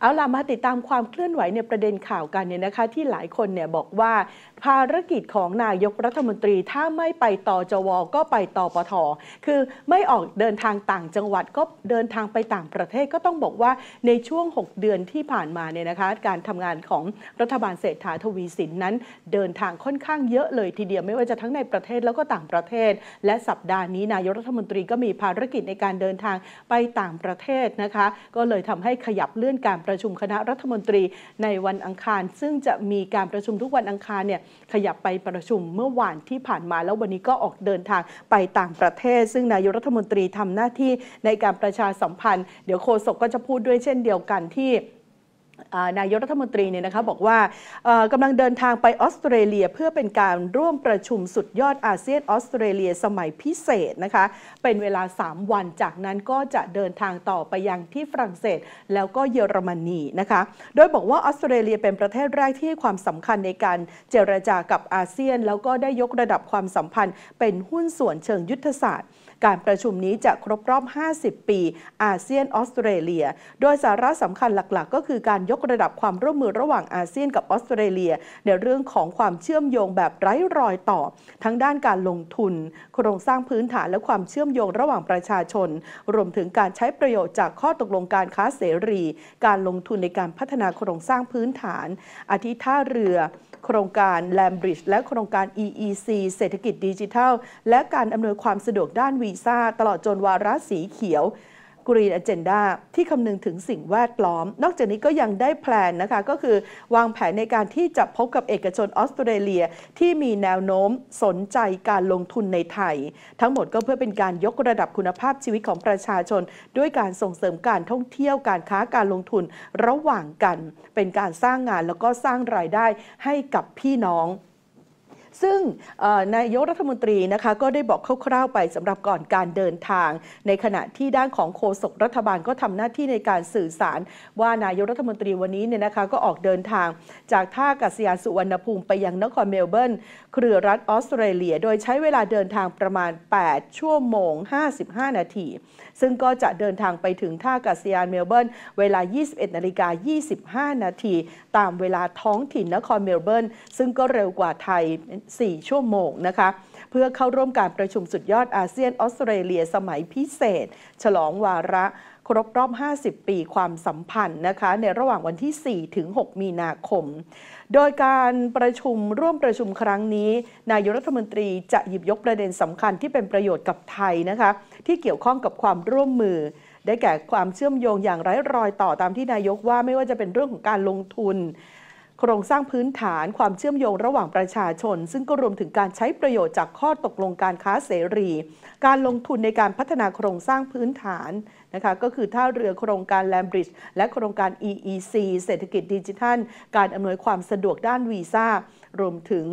เอาล่ะมาติดตามความเคลื่อนไหวในประเด็นข่าวกันเนี่ยนะคะ ที่หลายคนเนี่ยบอกว่า ภารกิจของนายกรัฐมนตรีถ้าไม่ไปต่อจวก็ไปต่อปทคือไม่ออกเดินทางต่างจังหวัดก็เดินทางไปต่างประเทศก็ต้องบอกว่าในช่วง 6 เดือนที่ผ่านมาเนี่ยนะคะการทำงานของรัฐบาลเศรษฐาทวีสินนั้น เดินทางค่อนข้างเยอะเลยทีเดียวไม่ว่าจะทั้งในประเทศแล้วก็ต่างประเทศ และสัปดาห์นี้นายกรัฐมนตรีก็มีภารกิจในการเดินทางไปต่างประเทศนะคะก็เลยทำให้ขยับเลื่อนการประชุมคณะรัฐมนตรีในวันอังคาร ซึ่งจะมีการประชุมทุกวันอังคารเนี่ยขยับไปประชุมเมื่อวานที่ผ่านมาแล้ววันนี้ก็ออกเดินทางไปต่างประเทศ ซึ่งนายรัฐมนตรีทำหน้าที่ในการประชาสัมพันธ์ เดี๋ยวโฆษกก็จะพูดด้วยเช่นเดียวกันที่นายกรัฐมนตรีเนี่ยนะคะบอกว่ากำลังเดินทางไปออสเตรเลียเพื่อเป็นการร่วมประชุมสุดยอดอาเซียนออสเตรเลียสมัยพิเศษนะคะเป็นเวลา 3 วันจากนั้นก็จะเดินทางต่อไปยังที่ฝรั่งเศสแล้วก็เยอรมนีนะคะโดยบอกว่าออสเตรเลียเป็นประเทศแรกที่ให้ความสำคัญในการเจรจากับอาเซียน แล้วก็ได้ยกระดับความสัมพันธ์ เป็นหุ้นส่วนเชิงยุทธศาสตร์การประชุมนี้จะครบรอบ 50 ปี อาเซียนออสเตรเลีย โดยสาระสำคัญหลักๆ ก็คือการยกระดับความร่วมมือระหว่างอาเซียนกับออสเตรเลีย ในเรื่องของความเชื่อมโยงแบบไร้รอยต่อ ทั้งด้านการลงทุน โครงสร้างพื้นฐานและความเชื่อมโยงระหว่างประชาชน รวมถึงการใช้ประโยชน์จากข้อตกลงการค้าเสรีการลงทุนในการพัฒนาโครงสร้างพื้นฐานอาทิท่าเรือ โครงการแลมบริดจ์และโครงการ EEC เศรษฐกิจดิจิทัลและการอำนวยความสะดวกด้านวีีซ่าตลอดจนวาระสีเขียวกรีนอเจนดาที่คำนึงถึงสิ่งแวดล้อม นอกจากนี้ก็ยังได้แพลนนะคะ ก็คือวางแผนในการที่จะพบกับเอกชนออสเตรเลีย ที่มีแนวโน้มสนใจการลงทุนในไทย ทั้งหมดก็เพื่อเป็นการยกระดับคุณภาพชีวิตของประชาชน ด้วยการส่งเสริมการท่องเที่ยวการค้าการลงทุน ระหว่างกัน เป็นการสร้างงานแล้วก็สร้างรายได้ให้กับพี่น้องซึ่งนายกรัฐมนตรีนะคะก็ได้บอกคร่าวๆไปสำหรับก่อนการเดินทาง ในขณะที่ด้านของโฆษกรัฐบาล ก็ทำหน้าที่ในการสื่อสาร ว่านายกรัฐมนตรีวันนี้เนี่ยนะคะก็ออกเดินทางจากท่าอากาศยานสุวรรณภูมิไปยังนครเมลเบิร์นเครือรัฐออสเตรเลียโดยใช้เวลาเดินทางประมาณ 8 ชั่วโมง 55 นาทีซึ่งก็จะเดินทางไปถึงท่าอากาศยานเมลเบิร์นเวลา 21นาฬิกา25นาทีตามเวลาท้องถิ่นนครเมลเบิร์นซึ่งก็เร็วกว่าไทย4 ชั่วโมงนะคะ เพื่อเข้าร่วมการประชุมสุดยอดอาเซียนออสเตรเลียสมัยพิเศษ ฉลองวาระครบรอบ 50 ปีความสัมพันธ์นะคะ ในระหว่างวันที่ 4 ถึง 6 มีนาคม โดยการประชุมร่วมประชุมครั้งนี้ นายกรัฐมนตรีจะหยิบยกประเด็นสำคัญที่เป็นประโยชน์กับไทยนะคะ ที่เกี่ยวข้องกับความร่วมมือ ได้แก่ความเชื่อมโยงอย่างไร้รอยต่อตามที่นายกว่าไม่ว่าจะเป็นเรื่องของการลงทุนโครงสร้างพื้นฐานความเชื่อมโยงระหว่างประชาชน ซึ่งก็รวมถึงการใช้ประโยชน์จากข้อตกลงการค้าเสรี การลงทุนในการพัฒนาโครงสร้างพื้นฐาน นะคะก็คือท่าเรือโครงการแลมบริดจ์และโครงการ EEC เศรษฐกิจดิจิทัล การอำนวยความสะดวกด้านวีซ่า รวมถึง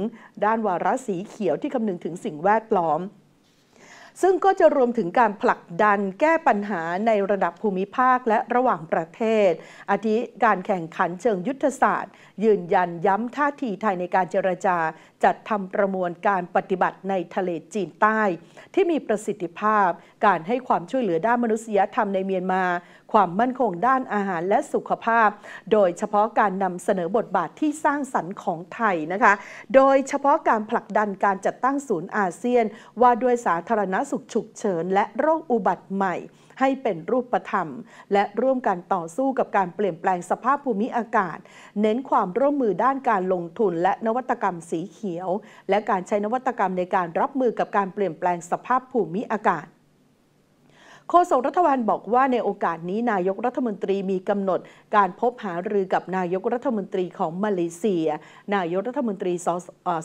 ด้านวาระสีเขียวที่คำนึงถึงสิ่งแวดล้อมซึ่งก็จะรวมถึงการผลักดันแก้ปัญหาในระดับภูมิภาคและระหว่างประเทศ อาทิการแข่งขันเชิงยุทธศาสตร์ ยืนยันย้ำท่าทีไทยในการเจรจา จัดทำประมวลการปฏิบัติในทะเลจีนใต้ ที่มีประสิทธิภาพ การให้ความช่วยเหลือด้านมนุษยธรรมในเมียนมา ความมั่นคงด้านอาหารและสุขภาพ โดยเฉพาะการนำเสนอบทบาทที่สร้างสรรค์ของไทยนะคะ โดยเฉพาะการผลักดันการจัดตั้งศูนย์อาเซียนว่าด้วยสาธารณสุขฉุกเฉินและโรคอุบัติใหม่ ให้เป็นรูปธรรม และร่วมกันต่อสู้กับการเปลี่ยนแปลงสภาพภูมิอากาศ เน้นความร่วมมือด้านการลงทุนและนวัตกรรมสีเขียว และการใช้นวัตกรรมในการรับมือกับการเปลี่ยนแปลงสภาพภูมิอากาศโฆษกรัฐบาลบอกว่าในโอกาสนี้นายกรัฐมนตรีมีกำหนดการพบหารือกับนายกรัฐมนตรีของมาเลเซีย นายกรัฐมนตรี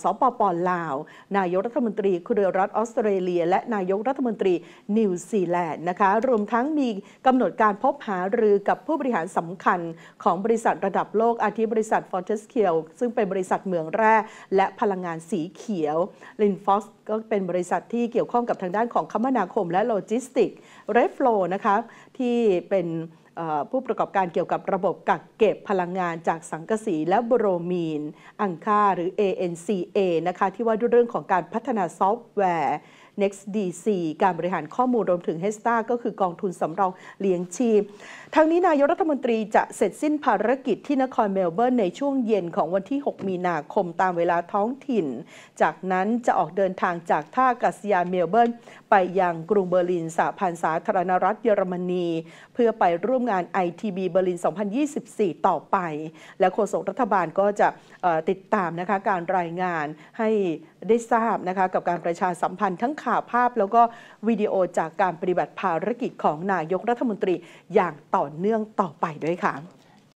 สปปลาว นายกรัฐมนตรีคุเรรัฐออสเตรเลียและนายกรัฐมนตรีนิวซีแลนด์นะคะรวมทั้งมีกำหนดการพบหารือกับผู้บริหารสำคัญของบริษัทระดับโลกอาทิบริษัทฟอร์เทสเคียวซึ่งเป็นบริษัทเมืองแร่และพลังงานสีเขียวลินฟอสก็เป็นบริษัทที่เกี่ยวข้องกับทางด้านของคมนาคมและโลจิสติก r รฟโลนะคะ ที่เป็นผู้ประกอบการเกี่ยวกับระบบกักเก็บพลังงานจากสังกะสีและโบรมีน อังคาหรือ ANCA นะคะ ที่ว่าด้วยเรื่องของการพัฒนาซอฟต์แวร์ NextDC การบริหารข้อมูลรวมถึง h e s t a ก็คือกองทุนสำรองเลี้ยงชีพ ทั้งนี้นายกรัฐมนตรีจะเสร็จสิ้นภารกิจที่นครเมลเบิร์น ในช่วงเย็นของวันที่ 6 มีนาคมตามเวลาท้องถิ่น จากนั้นจะออกเดินทางจากท่ากาศยานเมลเบิร์น ไปยังกรุงเบอร์ลินสหพันธ์สาธารณรัฐเยอรมนี เพื่อไปร่วมงาน ITB เบอร์ลิน 2024 ต่อไป และโฆษกรัฐบาลก็จะติดตามนะคะการรายงานให้ได้ทราบนะคะกับการประชาสัมพันธ์ทั้งข่าภาพ แล้วก็วิดีโอจากการปฏิบัติภารกิจของนายกรัฐมนตรีอย่างต่อเนื่องต่อไปด้วยค่ะ